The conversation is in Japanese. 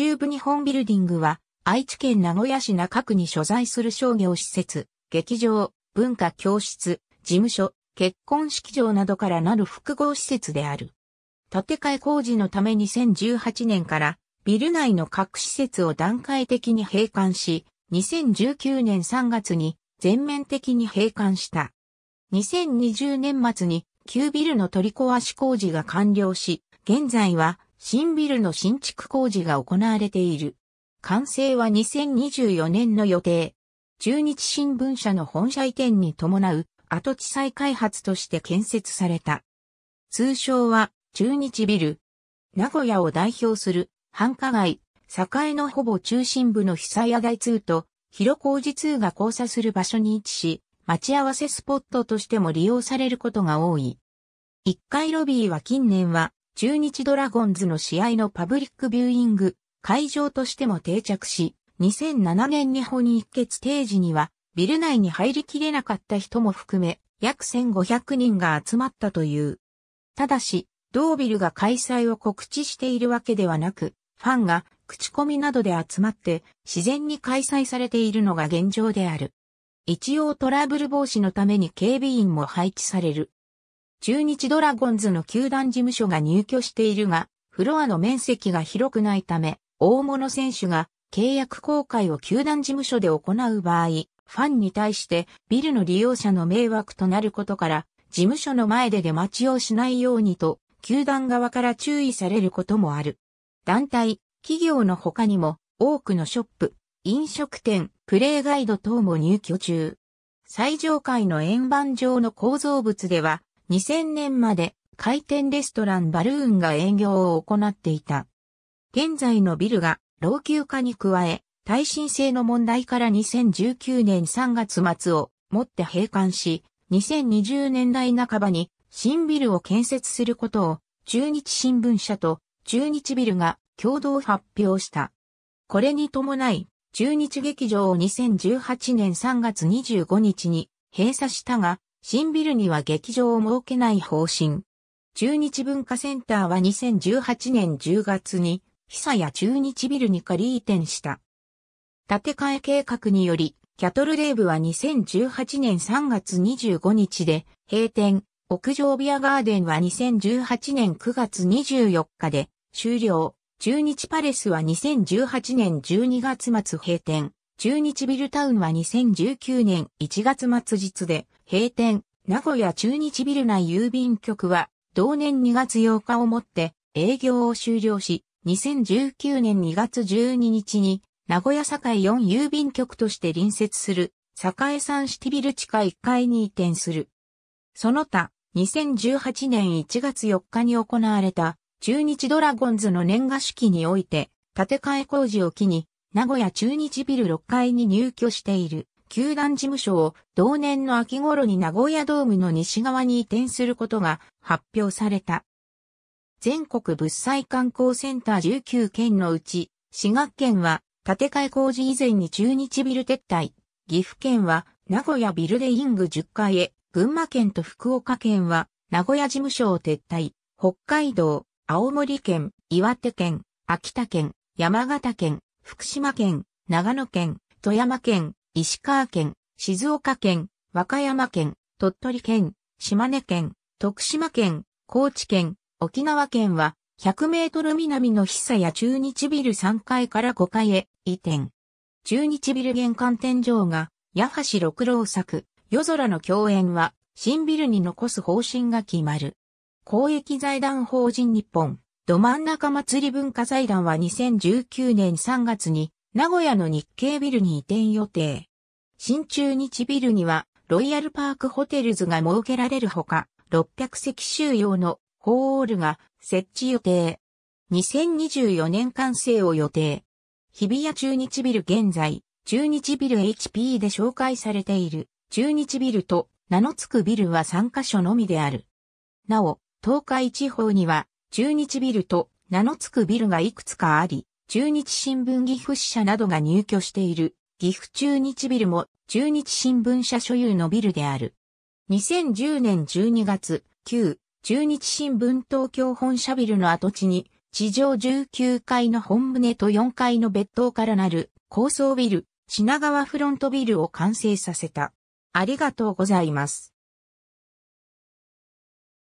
中部日本ビルディングは、愛知県名古屋市中区に所在する商業施設、劇場、文化教室、事務所、結婚式場などからなる複合施設である。建て替え工事のため2018年から、ビル内の各施設を段階的に閉館し、2019年3月に全面的に閉館した。2020年末に旧ビルの取り壊し工事が完了し、現在は新ビルの新築工事が行われている。完成は2024年の予定。中日新聞社の本社移転に伴う跡地再開発として建設された。通称は中日ビル。名古屋を代表する繁華街、栄のほぼ中心部の久屋台通と広小路通が交差する場所に位置し、待ち合わせスポットとしても利用されることが多い。1階ロビーは近年は中日ドラゴンズの試合のパブリックビューイング、会場としても定着し、2007年に法に一決定時には、ビル内に入りきれなかった人も含め、約1500人が集まったという。ただし、同ビルが開催を告知しているわけではなく、ファンが口コミなどで集まって自然に開催されているのが現状である。一応トラブル防止のために警備員も配置される。中日ドラゴンズの球団事務所が入居しているが、フロアの面積が広くないため、大物選手が契約公開を球団事務所で行う場合、ファンに対してビルの利用者の迷惑となることから、事務所の前で出待ちをしないようにと、球団側から注意されることもある。団体、企業の他にも多くのショップ、飲食店、プレイガイド等も入居中。最上階の円盤状の構造物では、2000年まで回転レストランバルーンが営業を行っていた。現在のビルが老朽化に加え、耐震性の問題から2019年3月末をもって閉館し、2020年代半ばに新ビルを建設することを中日新聞社と中日ビルが共同発表した。これに伴い、中日劇場を2018年3月25日に閉鎖したが、新ビルには劇場を設けない方針。中日文化センターは2018年10月に、久や中日ビルに仮移転した。建て替え計画により、キャトルレーブは2018年3月25日で閉店、屋上ビアガーデンは2018年9月24日で終了、中日パレスは2018年12月末閉店、中日ビルタウンは2019年1月末日で閉店。名古屋中日ビル内郵便局は同年2月8日をもって営業を終了し、2019年2月12日に名古屋堺4郵便局として隣接する堺山シティビル地下1階に移転する。その他、2018年1月4日に行われた中日ドラゴンズの年賀式において建て替え工事を機に名古屋中日ビル6階に入居している球団事務所を同年の秋頃に名古屋ドームの西側に移転することが発表された。全国物災観光センター19県のうち、滋賀県は建て替え工事以前に中日ビル撤退、岐阜県は名古屋ビルデイング10階へ、群馬県と福岡県は名古屋事務所を撤退、北海道、青森県、岩手県、秋田県、山形県、福島県、長野県、富山県、石川県、静岡県、和歌山県、鳥取県、島根県、徳島県、高知県、沖縄県は、100メートル南の久や中日ビル3階から5階へ移転。中日ビル玄関天井が、八橋六郎作、夜空の共演は、新ビルに残す方針が決まる。公益財団法人日本。ど真ん中祭り文化財団は2019年3月に名古屋の日系ビルに移転予定。新中日ビルにはロイヤルパークホテルズが設けられるほか、600席収容のホールが設置予定。2024年完成を予定。日比谷中日ビル現在、中日ビル HP で紹介されている中日ビルと名の付くビルは3カ所のみである。なお、東海地方には中日ビルと名の付くビルがいくつかあり、中日新聞岐阜支社などが入居している岐阜中日ビルも中日新聞社所有のビルである。2010年12月、旧中日新聞東京本社ビルの跡地に地上19階の本棟と4階の別棟からなる高層ビル、品川フロントビルを完成させた。ありがとうございます。